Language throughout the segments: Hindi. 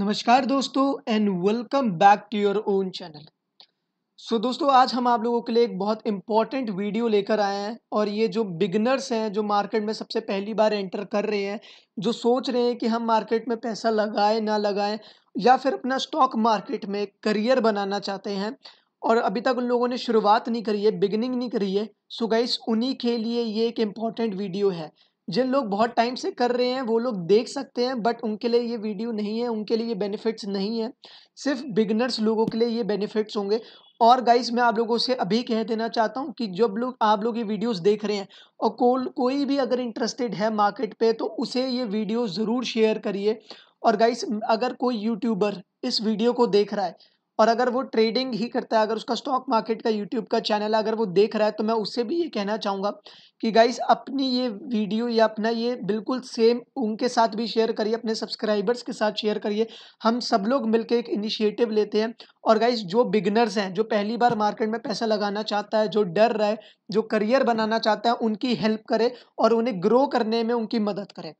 नमस्कार दोस्तों and welcome back to your own channel so दोस्तों आज हम आप लोगों के लिए एक बहुत इंपॉर्टेंट वीडियो लेकर आए हैं और ये जो बिगनर्स हैं जो मार्केट में सबसे पहली बार एंटर कर रहे हैं जो सोच रहे हैं कि हम मार्केट में पैसा लगाएं ना लगाएं या फिर अपना स्टॉक मार्केट में करियर बनाना चाहते हैं और अभी तक उन लोगों ने शुरुआत नहीं करी है बिगनिंग नहीं करी है सो गाइस उन्हीं के लिए ये एक इम्पॉर्टेंट वीडियो है जिन लोग बहुत टाइम से कर रहे हैं वो लोग देख सकते हैं बट उनके लिए ये वीडियो नहीं है उनके लिए ये बेनिफिट्स नहीं है सिर्फ बिगनर्स लोगों के लिए ये बेनिफिट्स होंगे और गाइस मैं आप लोगों से अभी कह देना चाहता हूँ कि जब लोग आप लोग ये वीडियोस देख रहे हैं और कोल कोई भी अगर इंटरेस्टेड है मार्केट पे तो उसे ये वीडियो ज़रूर शेयर करिए और गाइस अगर कोई यूट्यूबर इस वीडियो को देख रहा है और अगर वो ट्रेडिंग ही करता है अगर उसका स्टॉक मार्केट का यूट्यूब का चैनल अगर वो देख रहा है तो मैं उससे भी ये कहना चाहूँगा कि गाइस अपनी ये वीडियो या अपना ये बिल्कुल सेम उनके साथ भी शेयर करिए अपने सब्सक्राइबर्स के साथ शेयर करिए हम सब लोग मिलकर एक इनिशिएटिव लेते हैं और गाइस जो बिगनर्स हैं जो पहली बार मार्केट में पैसा लगाना चाहता है जो डर रहा है जो करियर बनाना चाहता है उनकी हेल्प करे और उन्हें ग्रो करने में उनकी मदद करें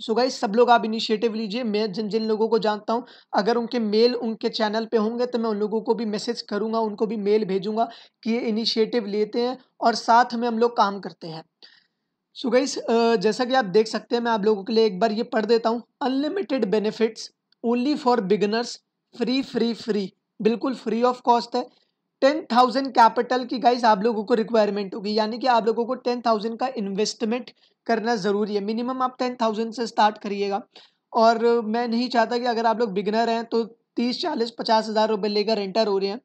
सो गाइज सब लोग आप इनिशिएटिव लीजिए मैं जिन जिन लोगों को जानता हूँ अगर उनके मेल उनके चैनल पे होंगे तो मैं उन लोगों को भी मैसेज करूँगा उनको भी मेल भेजूँगा कि ये इनिशिएटिव लेते हैं और साथ में हम लोग काम करते हैं सो गाइज जैसा कि आप देख सकते हैं मैं आप लोगों के लिए एक बार ये पढ़ देता हूँ unlimited benefits only for beginners free free free बिल्कुल फ्री ऑफ कॉस्ट है टेन थाउजेंड कैपिटल की गाइस आप लोगों को रिक्वायरमेंट होगी यानी कि आप लोगों को टेन थाउजेंड का इन्वेस्टमेंट करना ज़रूरी है मिनिमम आप टेन थाउजेंड से स्टार्ट करिएगा और मैं नहीं चाहता कि अगर आप लोग बिगनर हैं तो तीस चालीस पचास हज़ार रुपये लेकर एंटर हो रहे हैं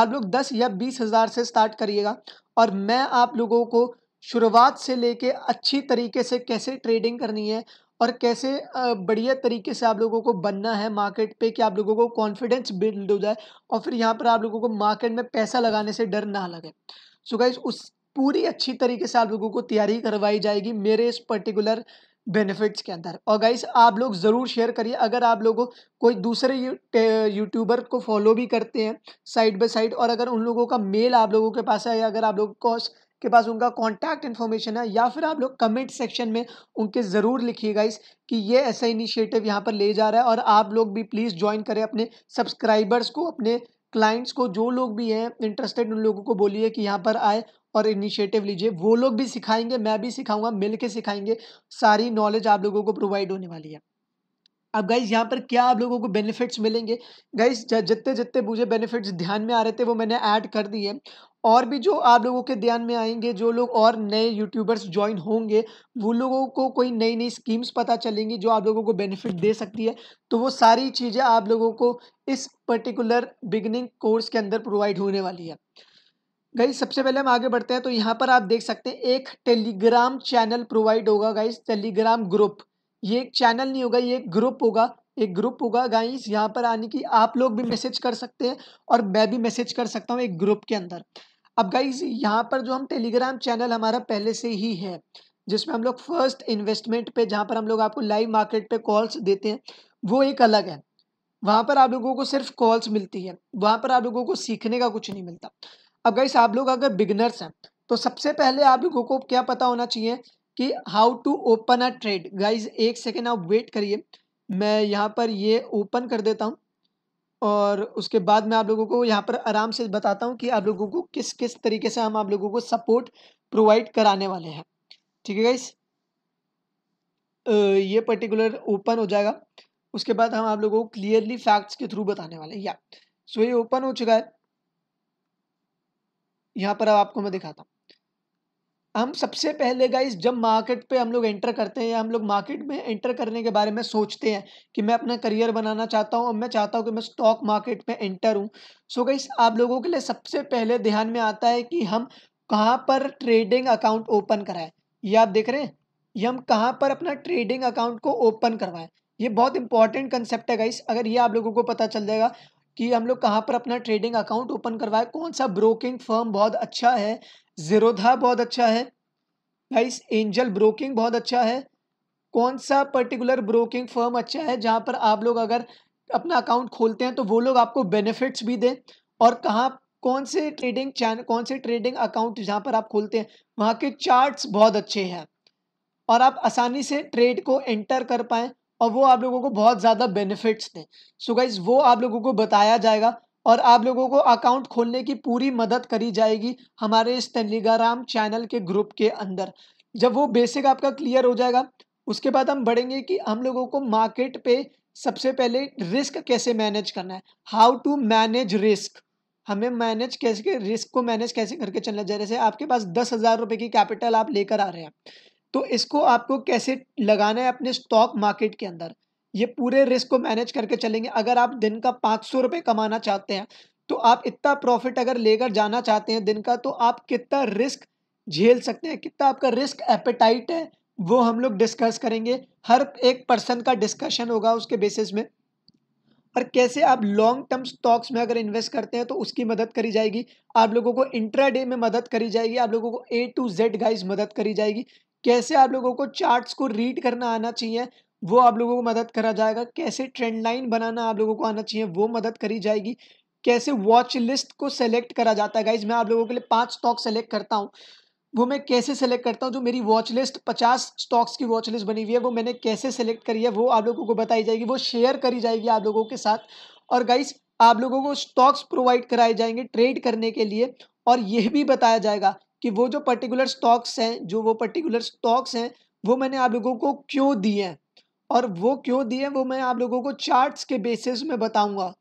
आप लोग दस या बीस हज़ार से स्टार्ट करिएगा और मैं आप लोगों को शुरुआत से लेके अच्छी तरीके से कैसे ट्रेडिंग करनी है और कैसे बढ़िया तरीके से आप लोगों को बनना है मार्केट पे कि आप लोगों को कॉन्फिडेंस बिल्ड हो जाए और फिर यहाँ पर आप लोगों को मार्केट में पैसा लगाने से डर ना लगे सो गाइज उस पूरी अच्छी तरीके से आप लोगों को तैयारी करवाई जाएगी मेरे इस पर्टिकुलर बेनिफिट्स के अंदर और गाइस आप लोग ज़रूर शेयर करिए अगर आप लोगों कोई दूसरे यूट्यूबर को फॉलो भी करते हैं साइड बाय साइड और अगर उन लोगों का मेल आप लोगों के पास है या अगर आप लोग को के पास उनका कॉन्टैक्ट इन्फॉर्मेशन है या फिर आप लोग कमेंट सेक्शन में उनके ज़रूर लिखिएगा इस कि ये ऐसा इनिशिएटिव यहाँ पर ले जा रहा है और आप लोग भी प्लीज़ ज्वाइन करें अपने सब्सक्राइबर्स को अपने क्लाइंट्स को जो लोग भी हैं इंटरेस्टेड उन लोगों को बोलिए कि यहाँ पर आए और इनिशिएटिव लीजिए वो लोग भी सिखाएंगे मैं भी सिखाऊंगा मिल के सिखाएंगे सारी नॉलेज आप लोगों को प्रोवाइड होने वाली है अब गाइज यहाँ पर क्या आप लोगों को बेनिफिट्स मिलेंगे गाइज जितने जितने मुझे बेनिफिट्स ध्यान में आ रहे थे वो मैंने ऐड कर दिए और भी जो आप लोगों के ध्यान में आएंगे जो लोग और नए यूट्यूबर्स ज्वाइन होंगे वो लोगों को कोई नई नई स्कीम्स पता चलेंगी जो आप लोगों को बेनिफिट दे सकती है तो वो सारी चीज़ें आप लोगों को इस पर्टिकुलर बिगनिंग कोर्स के अंदर प्रोवाइड होने वाली है गाइज सबसे पहले हम आगे बढ़ते हैं तो यहाँ पर आप देख सकते हैं एक टेलीग्राम चैनल प्रोवाइड होगा गाइस टेलीग्राम ग्रुप ये एक चैनल नहीं होगा ये एक ग्रुप होगा एक ग्रुप होगा गाइस यहाँ पर आने की आप लोग भी मैसेज कर सकते हैं और मैं भी मैसेज कर सकता हूँ एक ग्रुप के अंदर अब गाइज यहाँ पर जो हम टेलीग्राम चैनल हमारा पहले से ही है जिसमें हम लोग फर्स्ट इन्वेस्टमेंट पे जहाँ पर हम लोग आपको लाइव मार्केट पे कॉल्स देते हैं वो एक अलग है वहाँ पर आप लोगों को सिर्फ कॉल्स मिलती है वहाँ पर आप लोगों को सीखने का कुछ नहीं मिलता अब गाइस आप लोग अगर बिगनर्स हैं तो सबसे पहले आप लोगों को क्या पता होना चाहिए कि how to open a trade guys एक सेकेंड आप वेट करिए मैं यहाँ पर ये ओपन कर देता हूँ और उसके बाद मैं आप लोगों को यहाँ पर आराम से बताता हूँ कि आप लोगों को किस किस तरीके से हम आप लोगों को सपोर्ट प्रोवाइड कराने वाले हैं ठीक है गाइस ये पर्टिकुलर ओपन हो जाएगा उसके बाद हम आप लोगों को क्लियरली फैक्ट्स के थ्रू बताने वाले हैं या सो ये ओपन हो चुका है यहाँ पर अब आपको मैं दिखाता हूँ हम सबसे पहले गाइज जब मार्केट पे हम लोग एंटर करते हैं या हम लोग मार्केट में एंटर करने के बारे में सोचते हैं कि मैं अपना करियर बनाना चाहता हूँ और मैं चाहता हूँ कि मैं स्टॉक मार्केट में एंटर हूँ सो so गाइज आप लोगों के लिए सबसे पहले ध्यान में आता है कि हम कहाँ पर ट्रेडिंग अकाउंट ओपन कराएं ये आप देख रहे हैं ये हम कहाँ पर अपना ट्रेडिंग अकाउंट को ओपन करवाएं ये बहुत इंपॉर्टेंट कंसेप्ट है गाइस अगर ये आप लोगों को पता चल जाएगा कि हम लोग कहाँ पर अपना ट्रेडिंग अकाउंट ओपन करवाएं कौन सा ब्रोकिंग फर्म बहुत अच्छा है जीरोधा बहुत अच्छा है गाइस एंजल ब्रोकिंग बहुत अच्छा है कौन सा पर्टिकुलर ब्रोकिंग फर्म अच्छा है जहाँ पर आप लोग अगर अपना अकाउंट खोलते हैं तो वो लोग आपको बेनिफिट्स भी दें और कहाँ कौन से ट्रेडिंग चैनल कौन से ट्रेडिंग अकाउंट जहाँ पर आप खोलते हैं वहाँ के चार्ट्स बहुत अच्छे हैं और आप आसानी से ट्रेड को एंटर कर पाएँ और वो आप लोगों को बहुत ज़्यादा बेनिफिट्स दें सो गाइज वो आप लोगों को बताया जाएगा और आप लोगों को अकाउंट खोलने की पूरी मदद करी जाएगी हमारे इस टेलीग्राम चैनल के ग्रुप के अंदर जब वो बेसिक आपका क्लियर हो जाएगा उसके बाद हम बढ़ेंगे कि हम लोगों को मार्केट पे सबसे पहले रिस्क कैसे मैनेज करना है हाउ टू मैनेज रिस्क हमें मैनेज कैसे रिस्क को मैनेज कैसे करके चलना चाहिए जैसे आपके पास दस हज़ार रुपये की कैपिटल आप लेकर आ रहे हैं तो इसको आपको कैसे लगाना है अपने स्टॉक मार्केट के अंदर ये पूरे रिस्क को मैनेज करके चलेंगे अगर आप दिन का पाँच सौ रुपये कमाना चाहते हैं तो आप इतना प्रॉफिट अगर लेकर जाना चाहते हैं दिन का तो आप कितना रिस्क झेल सकते हैं कितना आपका रिस्क एपेटाइट है वो हम लोग डिस्कस करेंगे हर एक पर्सन का डिस्कशन होगा उसके बेसिस में और कैसे आप लॉन्ग टर्म स्टॉक्स में अगर इन्वेस्ट करते हैं तो उसकी मदद करी जाएगी आप लोगों को इंट्रा डे में मदद करी जाएगी आप लोगों को ए टू जेड गाइज मदद करी जाएगी कैसे आप लोगों को चार्ट्स को रीड करना आना चाहिए वो आप लोगों को मदद करा जाएगा कैसे ट्रेंड लाइन बनाना आप लोगों को आना चाहिए वो मदद करी जाएगी कैसे वॉच लिस्ट को सेलेक्ट करा जाता है गाइज मैं आप लोगों के लिए पांच स्टॉक सेलेक्ट करता हूँ वो मैं कैसे सेलेक्ट करता हूँ जो मेरी वॉच लिस्ट पचास स्टॉक्स की वॉच लिस्ट बनी हुई है वो मैंने कैसे सेलेक्ट करी है वो आप लोगों को बताई जाएगी वो शेयर करी जाएगी आप लोगों के साथ और गाइज आप लोगों को स्टॉक्स प्रोवाइड कराए जाएंगे ट्रेड करने के लिए और यह भी बताया जाएगा कि वो जो पर्टिकुलर स्टॉक्स हैं जो वो पर्टिकुलर स्टॉक्स हैं वो मैंने आप लोगों को क्यों दिए हैं और वो क्यों दिए वो मैं आप लोगों को चार्ट्स के बेसिस में बताऊंगा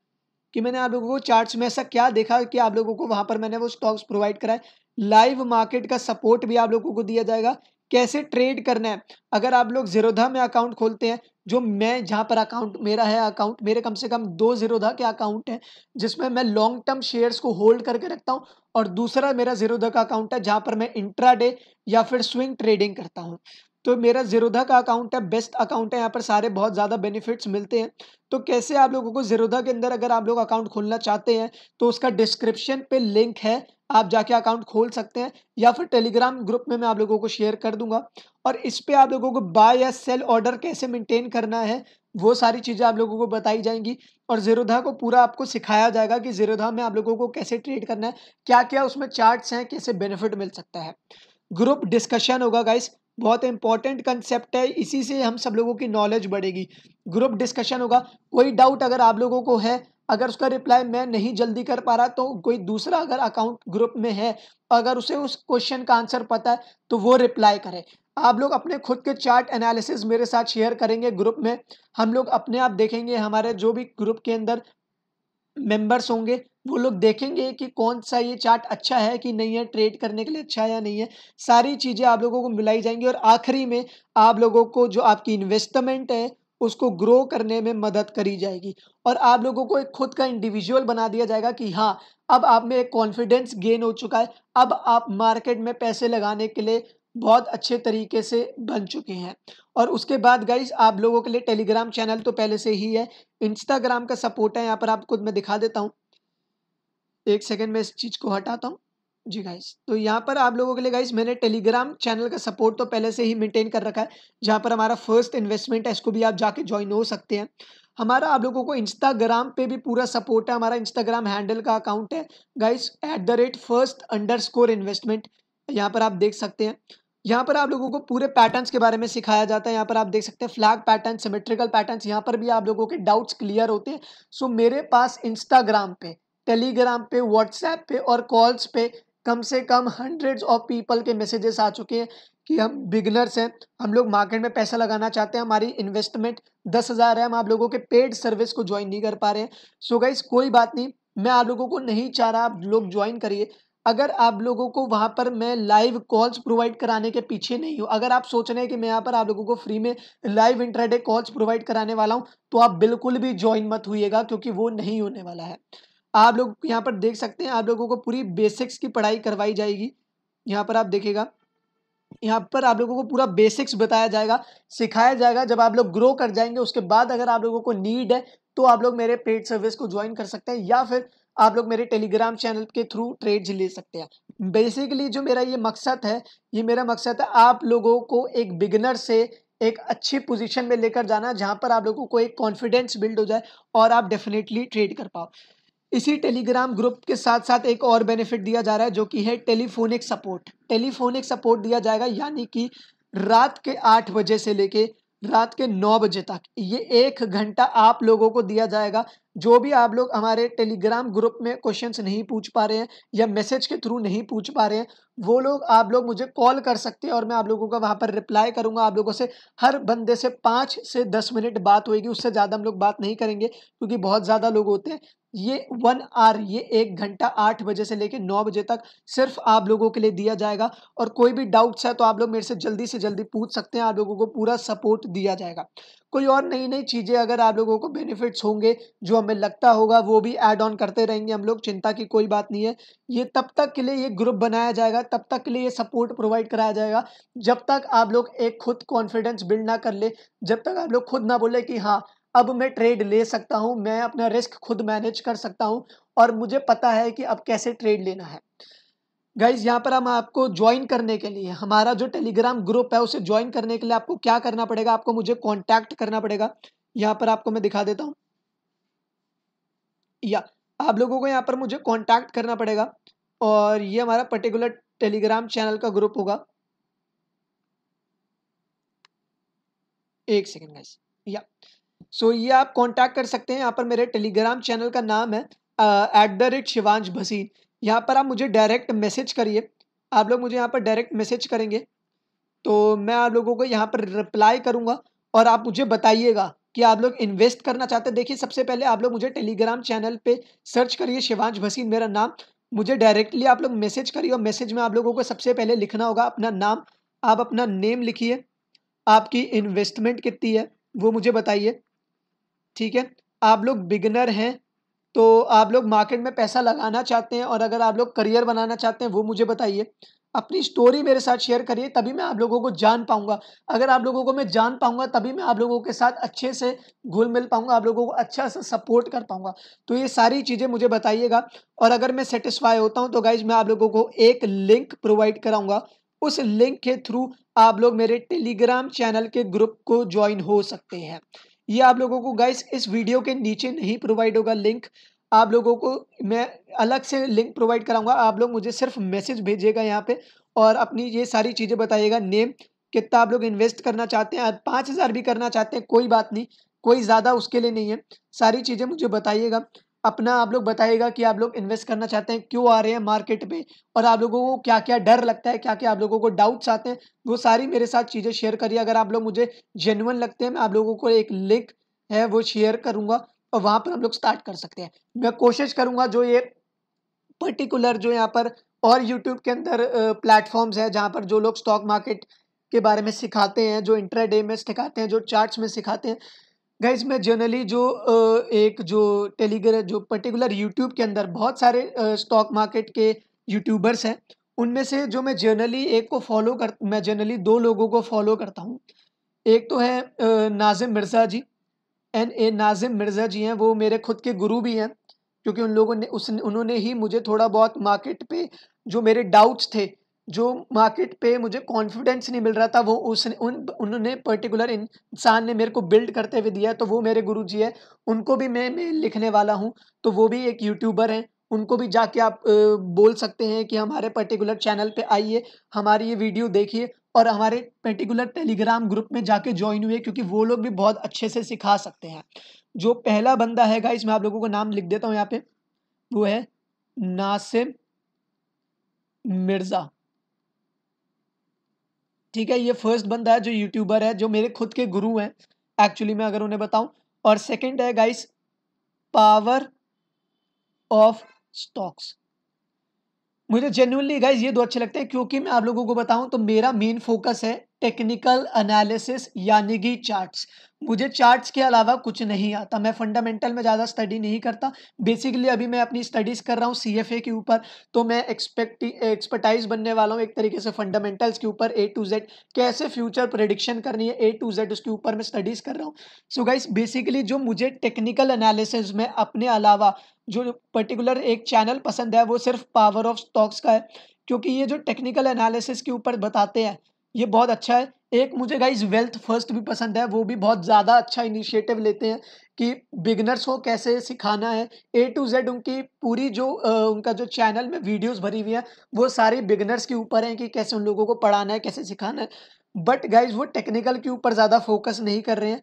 कि मैंने आप लोगों को चार्ट्स में ऐसा क्या देखा कि आप लोगों को वहां पर मैंने वो स्टॉक्स प्रोवाइड कराए लाइव मार्केट का सपोर्ट भी आप लोगों को दिया जाएगा कैसे ट्रेड करना है अगर आप लोग जीरोधा में अकाउंट खोलते हैं जो मैं जहाँ पर अकाउंट मेरा है अकाउंट मेरे कम से कम दो जीरोधा के अकाउंट हैं जिसमें मैं लॉन्ग टर्म शेयर्स को होल्ड करके रखता हूँ और दूसरा मेरा जीरोधा का अकाउंट है जहाँ पर मैं इंट्राडे या फिर स्विंग ट्रेडिंग करता हूँ तो मेरा जीरोधा का अकाउंट है बेस्ट अकाउंट है यहाँ पर सारे बहुत ज़्यादा बेनिफिट्स मिलते हैं तो कैसे आप लोगों को जीरोधा के अंदर अगर आप लोग अकाउंट खोलना चाहते हैं तो उसका डिस्क्रिप्शन पे लिंक है आप जाके अकाउंट खोल सकते हैं या फिर टेलीग्राम ग्रुप में मैं आप लोगों को शेयर कर दूंगा और इस पर आप लोगों को बाय या सेल ऑर्डर कैसे मेंटेन करना है वो सारी चीज़ें आप लोगों को बताई जाएंगी और जीरोधा को पूरा आपको सिखाया जाएगा कि जीरोधा में आप लोगों को कैसे ट्रेड करना है क्या क्या उसमें चार्ट्स हैं कैसे बेनिफिट मिल सकता है ग्रुप डिस्कशन होगा गाइस बहुत इंपॉर्टेंट कंसेप्ट है इसी से हम सब लोगों की नॉलेज बढ़ेगी ग्रुप डिस्कशन होगा कोई डाउट अगर आप लोगों को है अगर उसका रिप्लाई मैं नहीं जल्दी कर पा रहा तो कोई दूसरा अगर अकाउंट ग्रुप में है अगर उसे उस क्वेश्चन का आंसर पता है तो वो रिप्लाई करे आप लोग अपने खुद के चार्ट एनालिसिस मेरे साथ शेयर करेंगे ग्रुप में हम लोग अपने आप देखेंगे हमारे जो भी ग्रुप के अंदर मेंबर्स होंगे वो लोग देखेंगे कि कौन सा ये चार्ट अच्छा है कि नहीं है ट्रेड करने के लिए अच्छा है या नहीं है सारी चीज़ें आप लोगों को मिलाई जाएंगी और आखिरी में आप लोगों को जो आपकी इन्वेस्टमेंट है उसको ग्रो करने में मदद करी जाएगी और आप लोगों को एक खुद का इंडिविजुअल बना दिया जाएगा कि हाँ अब आप में एक कॉन्फिडेंस गेन हो चुका है अब आप मार्केट में पैसे लगाने के लिए बहुत अच्छे तरीके से बन चुके हैं और उसके बाद गाइज आप लोगों के लिए टेलीग्राम चैनल तो पहले से ही है इंस्टाग्राम का सपोर्ट है यहाँ पर आपको मैं दिखा देता हूँ एक सेकेंड में इस चीज़ को हटाता हूँ जी गाइस तो यहाँ पर आप लोगों के लिए गाइस मैंने टेलीग्राम चैनल का सपोर्ट तो पहले से ही मेंटेन कर रखा है जहाँ पर हमारा फर्स्ट इन्वेस्टमेंट है इसको भी आप जाके ज्वाइन हो सकते हैं हमारा आप लोगों को इंस्टाग्राम पे भी पूरा सपोर्ट है हमारा इंस्टाग्राम हैंडल का अकाउंट है guys at the rate first underscore investment यहाँ पर आप देख सकते हैं यहाँ पर आप लोगों को पूरे पैटर्न्स के बारे में सिखाया जाता है यहाँ पर आप देख सकते हैं फ्लैग पैटर्न सिमेट्रिकल पैटर्न्स यहाँ पर भी आप लोगों के डाउट्स क्लियर होते हैं सो मेरे पास इंस्टाग्राम पे टेलीग्राम पे व्हाट्सएप पे और कॉल्स पे कम से कम हंड्रेड्स ऑफ पीपल के मैसेजेस आ चुके हैं कि हम बिगनर्स हैं हम लोग मार्केट में पैसा लगाना चाहते हैं हमारी इन्वेस्टमेंट दस हज़ार है हम आप लोगों के पेड सर्विस को ज्वाइन नहीं कर पा रहे हैं सो गाइज गाइस कोई बात नहीं मैं आप लोगों को नहीं चाह रहा आप लोग ज्वाइन करिए अगर आप लोगों को वहाँ पर मैं लाइव कॉल्स प्रोवाइड कराने के पीछे नहीं हूँ अगर आप सोच रहे हैं कि मैं यहाँ पर आप लोगों को फ्री में लाइव इंटरडे कॉल्स प्रोवाइड कराने वाला हूँ तो आप बिल्कुल भी ज्वाइन मत हुईगा क्योंकि वो नहीं होने वाला है आप लोग यहाँ पर देख सकते हैं आप लोगों को पूरी बेसिक्स की पढ़ाई करवाई जाएगी यहाँ पर आप देखेगा यहाँ पर आप लोगों को पूरा बेसिक्स बताया जाएगा सिखाया जाएगा जब आप लोग ग्रो कर जाएंगे उसके बाद अगर आप लोगों को नीड है तो आप लोग मेरे पेड सर्विस को ज्वाइन कर सकते हैं या फिर आप लोग मेरे टेलीग्राम चैनल के थ्रू ट्रेड्स ले सकते हैं बेसिकली जो मेरा ये मकसद है ये मेरा मकसद है आप लोगों को एक बिगनर से एक अच्छी पोजीशन में लेकर जाना जहाँ पर आप लोगों को एक कॉन्फिडेंस बिल्ड हो जाए और आप डेफिनेटली ट्रेड कर पाओ इसी टेलीग्राम ग्रुप के साथ साथ एक और बेनिफिट दिया जा रहा है जो कि है टेलीफोनिक सपोर्ट टेलीफोनिक सपोर्ट दिया जाएगा यानी कि रात के आठ बजे से लेके रात के नौ बजे तक ये एक घंटा आप लोगों को दिया जाएगा जो भी आप लोग हमारे टेलीग्राम ग्रुप में क्वेश्चंस नहीं पूछ पा रहे हैं या मैसेज के थ्रू नहीं पूछ पा रहे हैं वो लोग आप लोग मुझे कॉल कर सकते हैं और मैं आप लोगों का वहाँ पर रिप्लाई करूँगा आप लोगों से हर बंदे से पाँच से दस मिनट बात होएगी उससे ज़्यादा हम लोग बात नहीं करेंगे क्योंकि बहुत ज़्यादा लोग होते हैं ये वन आर ये एक घंटा आठ बजे से लेकर नौ बजे तक सिर्फ आप लोगों के लिए दिया जाएगा और कोई भी डाउट्स है तो आप लोग मेरे से जल्दी से जल्दी पूछ सकते हैं आप लोगों को पूरा सपोर्ट दिया जाएगा कोई और नई नई चीज़ें अगर आप लोगों को बेनिफिट्स होंगे जो हमें लगता होगा वो भी ऐड ऑन करते रहेंगे हम लोग चिंता की कोई बात नहीं है ये तब तक के लिए ये ग्रुप बनाया जाएगा तब तक के लिए ये सपोर्ट प्रोवाइड कराया जाएगा जब तक आप लोग एक खुद कॉन्फिडेंस बिल्ड ना कर ले जब तक आप लोग खुद ना बोले कि हाँ अब मैं ट्रेड ले सकता हूँ मैं अपना रिस्क खुद मैनेज कर सकता हूँ और मुझे पता है कि अब कैसे ट्रेड लेना है गाइज यहाँ पर हम आपको ज्वाइन करने के लिए हमारा जो टेलीग्राम ग्रुप है उसे ज्वाइन करने के लिए आपको क्या करना पड़ेगा आपको मुझे कॉन्टैक्ट करना पड़ेगा यहाँ पर आपको मैं दिखा देता हूँ या आप लोगों को यहाँ पर मुझे कॉन्टैक्ट करना पड़ेगा और ये हमारा पर्टिकुलर टेलीग्राम चैनल का ग्रुप होगा एक सेकेंड गाइज या सो ये आप कॉन्टैक्ट कर सकते हैं यहाँ पर मेरे टेलीग्राम चैनल का नाम है at the rate Shivansh Bhasin यहाँ पर आप मुझे डायरेक्ट मैसेज करिए आप लोग मुझे यहाँ पर डायरेक्ट मैसेज करेंगे तो मैं आप लोगों को यहाँ पर रिप्लाई करूँगा और आप मुझे बताइएगा कि आप लोग इन्वेस्ट करना चाहते हैं देखिए सबसे पहले आप लोग मुझे टेलीग्राम चैनल पे सर्च करिए शिवांश भसीन मेरा नाम मुझे डायरेक्टली आप लोग मैसेज करिए और मैसेज में आप लोगों को सबसे पहले लिखना होगा अपना नाम आप अपना नेम लिखिए आपकी इन्वेस्टमेंट कितनी है वो मुझे बताइए ठीक है आप लोग बिगनर हैं तो आप लोग मार्केट में पैसा लगाना चाहते हैं और अगर आप लोग करियर बनाना चाहते हैं वो मुझे बताइए अपनी स्टोरी मेरे साथ शेयर करिए तभी मैं आप लोगों को जान पाऊंगा अगर आप लोगों को मैं जान पाऊंगा तभी मैं आप लोगों के साथ अच्छे से घुल मिल पाऊंगा आप लोगों को अच्छा सा सपोर्ट कर पाऊंगा तो ये सारी चीज़ें मुझे बताइएगा और अगर मैं सेटिस्फाई होता हूँ तो गाइज मैं आप लोगों को एक लिंक प्रोवाइड कराऊंगा उस लिंक के थ्रू आप लोग मेरे टेलीग्राम चैनल के ग्रुप को ज्वाइन हो सकते हैं ये आप लोगों को गाइस इस वीडियो के नीचे नहीं प्रोवाइड होगा लिंक आप लोगों को मैं अलग से लिंक प्रोवाइड कराऊंगा आप लोग मुझे सिर्फ मैसेज भेजिएगा यहाँ पे और अपनी ये सारी चीज़ें बताइएगा नेम कितना आप लोग इन्वेस्ट करना चाहते हैं पाँच हज़ार भी करना चाहते हैं कोई बात नहीं कोई ज़्यादा उसके लिए नहीं है सारी चीज़ें मुझे बताइएगा अपना आप लोग बताइएगा कि आप लोग इन्वेस्ट करना चाहते हैं क्यों आ रहे हैं मार्केट में और आप लोगों को क्या क्या डर लगता है क्या क्या आप लोगों को डाउट्स आते हैं वो सारी मेरे साथ चीज़ें शेयर करिए अगर आप लोग मुझे जेनुअन लगते हैं मैं आप लोगों को एक लिंक है वो शेयर करूँगा और वहाँ पर हम लोग स्टार्ट कर सकते हैं मैं कोशिश करूँगा जो ये पर्टिकुलर जो यहाँ पर और यूट्यूब के अंदर प्लेटफॉर्म्स है जहाँ पर जो लोग स्टॉक मार्केट के बारे में सिखाते हैं जो इंटरा में सिखाते हैं जो चार्ट्स में सिखाते हैं गाइज मैं जनरली जो एक जो टेलीग्राम जो पर्टिकुलर यूट्यूब के अंदर बहुत सारे स्टॉक मार्केट के यूट्यूबर्स हैं उनमें से जो मैं जनरली एक को फॉलो कर मैं जनरली दो लोगों को फॉलो करता हूँ एक तो है नाजिम मिर्ज़ा जी एन ए नाजिम मिर्ज़ा जी हैं वो मेरे खुद के गुरु भी हैं क्योंकि उन लोगों ने उस उन्होंने ही मुझे थोड़ा बहुत मार्केट पे जो मेरे डाउट्स थे जो मार्केट पे मुझे कॉन्फिडेंस नहीं मिल रहा था वो उसने उन उन्होंने पर्टिकुलर इंसान ने मेरे को बिल्ड करते हुए दिया तो वो मेरे गुरु जी है उनको भी मैं मैं लिखने वाला हूँ तो वो भी एक यूट्यूबर हैं उनको भी जाके आप बोल सकते हैं कि हमारे पर्टिकुलर चैनल पे आइए हमारी ये वीडियो देखिए और हमारे पर्टिकुलर टेलीग्राम ग्रुप में जाके ज्वाइन हुए क्योंकि वो लोग भी बहुत अच्छे से सिखा सकते हैं जो पहला बंदा है गाइस मैं आप लोगों का नाम लिख देता हूँ यहाँ पे वो है नासिम मिर्ज़ा ठीक है ये फर्स्ट बंदा है जो यूट्यूबर है जो मेरे खुद के गुरु हैं एक्चुअली मैं अगर उन्हें बताऊं और सेकंड है गाइस पावर ऑफ स्टॉक्स मुझे जेन्यूनली गाइस ये दो अच्छे लगते हैं क्योंकि मैं आप लोगों को बताऊं तो मेरा मेन फोकस है टेक्निकल एनालिसिस यानी कि चार्ट्स मुझे चार्ट्स के अलावा कुछ नहीं आता मैं फंडामेंटल में ज़्यादा स्टडी नहीं करता बेसिकली अभी मैं अपनी स्टडीज़ कर रहा हूँ सी के ऊपर तो मैं एक्सपेक्ट एक्सपर्टाइज बनने वाला हूँ एक तरीके से फंडामेंटल्स के ऊपर ए टू जेड कैसे फ्यूचर प्रडिक्शन करनी है ए टू जेड उसके ऊपर मैं स्टडीज़ कर रहा हूँ सो गाइस बेसिकली जो मुझे टेक्निकल एनालिसिस में अपने अलावा जो पर्टिकुलर एक चैनल पसंद है वो सिर्फ पावर ऑफ स्टॉक्स का है क्योंकि ये जो टेक्निकल एनालिसिस के ऊपर बताते हैं ये बहुत अच्छा है एक मुझे गाइज वेल्थ फर्स्ट भी पसंद है वो भी बहुत ज़्यादा अच्छा इनिशिएटिव लेते हैं कि बिगनर्स को कैसे सिखाना है ए टू जेड उनकी पूरी जो उनका जो चैनल में वीडियोस भरी हुई है वो सारी बिगनर्स के ऊपर हैं कि कैसे उन लोगों को पढ़ाना है कैसे सिखाना है बट गाइज वो टेक्निकल के ऊपर ज़्यादा फोकस नहीं कर रहे हैं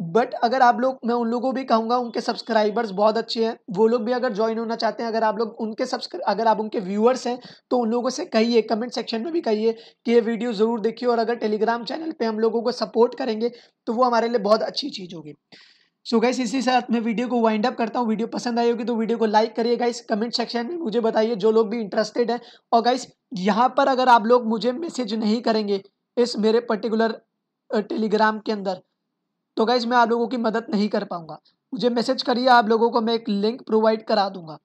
बट अगर आप लोग मैं उन लोगों भी कहूँगा उनके सब्सक्राइबर्स बहुत अच्छे हैं वो लोग भी अगर ज्वाइन होना चाहते हैं अगर आप लोग उनके सब्सक्राइब अगर आप उनके व्यूअर्स हैं तो उन लोगों से कहिए कमेंट सेक्शन में भी कहिए कि ये वीडियो ज़रूर देखिए और अगर टेलीग्राम चैनल पर हम लोगों को सपोर्ट करेंगे तो वो हमारे लिए बहुत अच्छी चीज़ होगी सो गाइस इसी साथ मैं वीडियो को वाइंड अप करता हूँ वीडियो पसंद आई होगी तो वीडियो को लाइक करिए गाइस कमेंट सेक्शन में मुझे बताइए जो लोग भी इंटरेस्टेड है और गाइस यहाँ पर अगर आप लोग मुझे मैसेज नहीं करेंगे इस मेरे पर्टिकुलर टेलीग्राम के अंदर तो गाइज़ मैं आप लोगों की मदद नहीं कर पाऊँगा मुझे मैसेज करिए आप लोगों को मैं एक लिंक प्रोवाइड करा दूँगा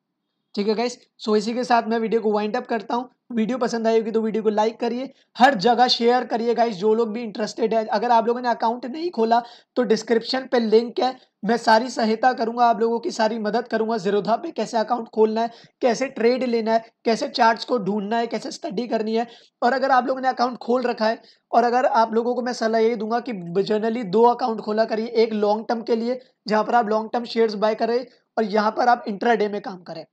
ठीक है गाइज़ सो इसी के साथ मैं वीडियो को वाइंड अप करता हूँ वीडियो पसंद आई होगी तो वीडियो को लाइक करिए हर जगह शेयर करिए गाइस जो लोग भी इंटरेस्टेड है अगर आप लोगों ने अकाउंट नहीं खोला तो डिस्क्रिप्शन पे लिंक है मैं सारी सहायता करूंगा आप लोगों की सारी मदद करूंगा जीरोधा पे कैसे अकाउंट खोलना है कैसे ट्रेड लेना है कैसे चार्ट्स को ढूंढना है कैसे स्टडी करनी है और अगर आप लोगों ने अकाउंट खोल रखा है और अगर आप लोगों को मैं सलाह यही दूंगा कि जनरली दो अकाउंट खोला करिए एक लॉन्ग टर्म के लिए जहाँ पर आप लॉन्ग टर्म शेयर्स बाय करें और यहाँ पर आप इंट्राडे में काम करें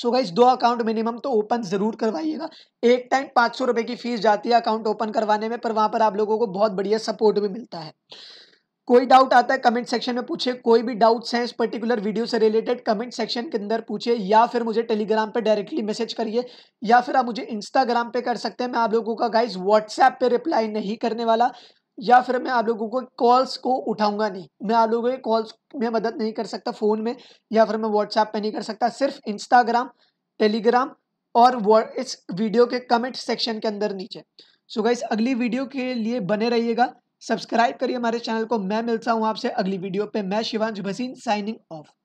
सो गाइज दो अकाउंट मिनिमम तो ओपन ज़रूर करवाइएगा एक टाइम पाँच सौ रुपये की फीस जाती है अकाउंट ओपन करवाने में पर वहाँ पर आप लोगों को बहुत बढ़िया सपोर्ट भी मिलता है कोई डाउट आता है कमेंट सेक्शन में पूछे कोई भी डाउट्स हैं इस पर्टिकुलर वीडियो से रिलेटेड कमेंट सेक्शन के अंदर पूछे या फिर मुझे टेलीग्राम पर डायरेक्टली मैसेज करिए या फिर आप मुझे इंस्टाग्राम पर कर सकते हैं मैं आप लोगों का गाइज व्हाट्सएप पर रिप्लाई नहीं करने वाला या फिर मैं आप लोगों को कॉल्स को उठाऊंगा नहीं मैं आप लोगों के कॉल्स में मदद नहीं कर सकता फ़ोन में या फिर मैं व्हाट्सएप पे नहीं कर सकता सिर्फ इंस्टाग्राम टेलीग्राम और इस वीडियो के कमेंट सेक्शन के अंदर नीचे सो so गाइस अगली वीडियो के लिए बने रहिएगा सब्सक्राइब करिए हमारे चैनल को मैं मिलता हूँ आपसे अगली वीडियो पे मैं शिवांश भसीन साइनिंग ऑफ